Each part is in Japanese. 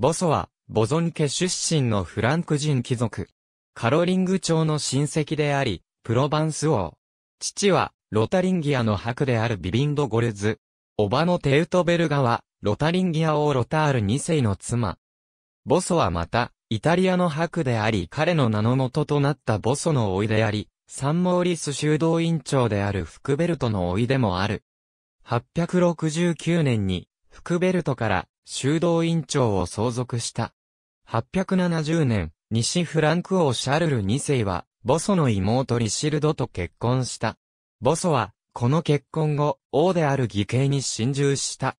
ボソは、ボゾン家出身のフランク人貴族。カロリング朝の親戚であり、プロバンス王。父は、ロタリンギアの伯であるビビンド・ゴルズ。叔母のテウトベルガは、ロタリンギア王ロタール2世の妻。ボソはまた、イタリアの伯であり彼の名の元となったボソの老いであり、サンモーリス修道院長であるフクベルトの老いでもある。869年に、フクベルトから修道院長を相続した。870年、西フランク王シャルル2世は、ボソの妹リシルドと結婚した。ボソは、この結婚後、王である義兄に侵入した。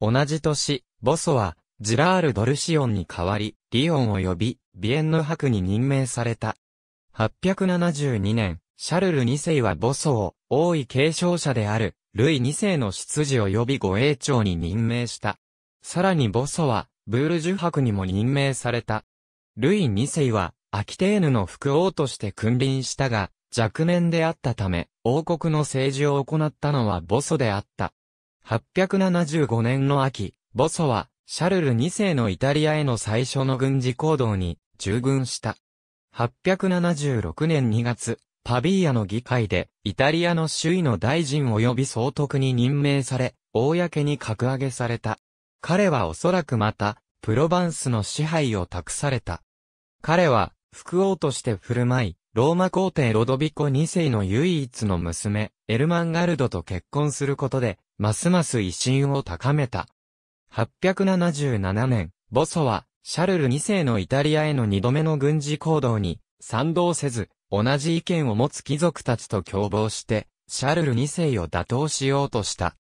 同じ年、ボソは、ジラール・ドルシオンに代わり、リオンを呼び、ビエンヌ博に任命された。872年、シャルル2世はボソを、王位継承者である、ルイ2世の執事を呼び護衛長に任命した。さらにボソは、ブールジュ伯にも任命された。ルイ2世は、アキテーヌの副王として君臨したが、若年であったため、王国の政治を行ったのはボソであった。875年の秋、ボソは、シャルル2世のイタリアへの最初の軍事行動に従軍した。876年2月、パビーアの議会で、イタリアの周囲の大臣及び総督に任命され、公に格上げされた。彼はおそらくまた、プロヴァンスの支配を託された。彼は、副王として振る舞い、ローマ皇帝ロドビコ2世の唯一の娘、エルマンガルドと結婚することで、ますます威信を高めた。877年、ボソは、シャルル2世のイタリアへの2度目の軍事行動に、賛同せず、同じ意見を持つ貴族たちと共謀して、シャルル2世を打倒しようとした。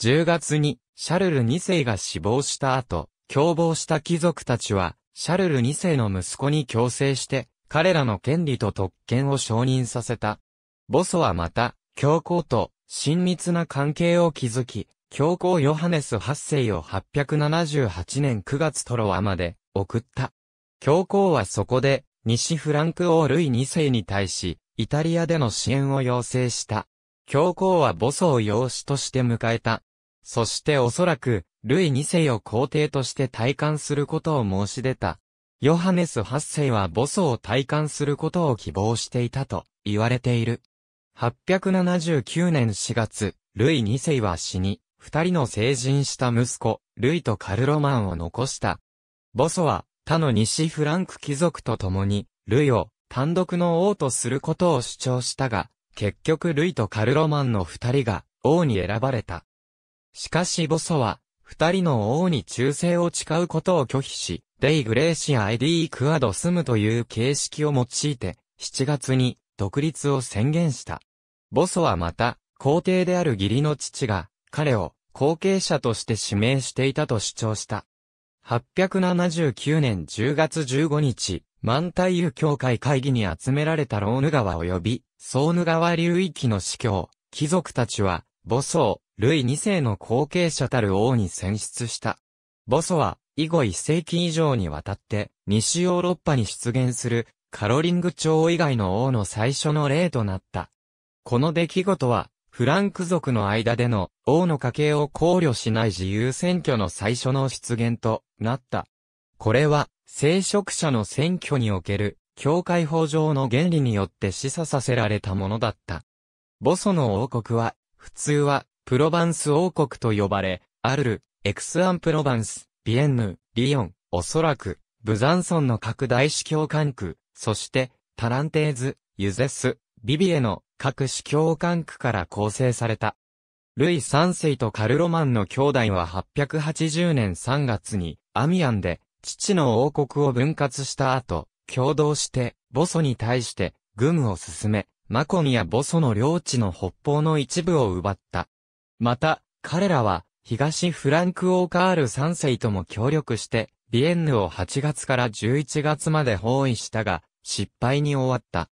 10月にシャルル2世が死亡した後、共謀した貴族たちは、シャルル2世の息子に強制して、彼らの権利と特権を承認させた。ボソはまた、教皇と親密な関係を築き、教皇ヨハネス8世を878年9月トロワまで送った。教皇はそこで、西フランク王ルイ2世に対し、イタリアでの支援を要請した。教皇はボソを養子として迎えた。そしておそらく、ルイ2世を皇帝として体感することを申し出た。ヨハネス8世は母祖を体感することを希望していたと言われている。879年4月、ルイ2世は死に、二人の成人した息子、ルイとカルロマンを残した。ボソは、他の西フランク貴族と共に、ルイを単独の王とすることを主張したが、結局ルイとカルロマンの二人が王に選ばれた。しかしボソは、二人の王に忠誠を誓うことを拒否し、デイ・グレーシア・エディ・クアド・スムという形式を用いて、7月に独立を宣言した。ボソはまた、皇帝である義理の父が、彼を後継者として指名していたと主張した。879年10月15日、満太ユ協会会議に集められたローヌ川及び、ソーヌ川流域の司教、貴族たちは、ソを、ルイ2世の後継者たる王に選出した。ボソは、以後1世紀以上にわたって、西ヨーロッパに出現する、カロリング朝以外の王の最初の例となった。この出来事は、フランク族の間での王の家系を考慮しない自由選挙の最初の出現となった。これは、聖職者の選挙における、教会法上の原理によって示唆させられたものだった。ボソの王国は、普通は、プロバンス王国と呼ばれ、アルル、エクスアンプロバンス、ビエンヌ、リヨン、おそらく、ブザンソンの各大司教官区、そして、タランテーズ、ユゼス、ビビエの各司教官区から構成された。ルイ三世とカルロマンの兄弟は880年3月に、アミアンで、父の王国を分割した後、共同して、ボソに対して、軍を進め、マコミやボソの領地の北方の一部を奪った。また、彼らは、東フランク・オーカール3世とも協力して、ビエンヌを8月から11月まで包囲したが、失敗に終わった。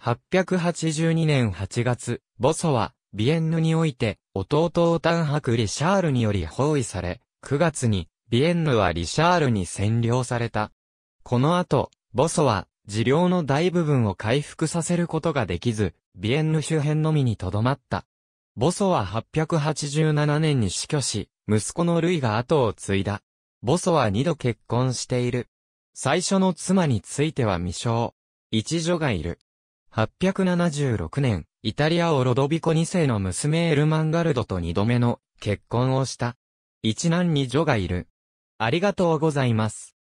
882年8月、ボソは、ビエンヌにおいて、弟を単白リシャールにより包囲され、9月に、ビエンヌはリシャールに占領された。この後、ボソは、治療の大部分を回復させることができず、ビエンヌ周辺のみに留まった。ボソは887年に死去し、息子のルイが後を継いだ。ボソは二度結婚している。最初の妻については未生。一女がいる。876年、イタリアをロドビコ2世の娘エルマンガルドと二度目の結婚をした。一男二女がいる。ありがとうございます。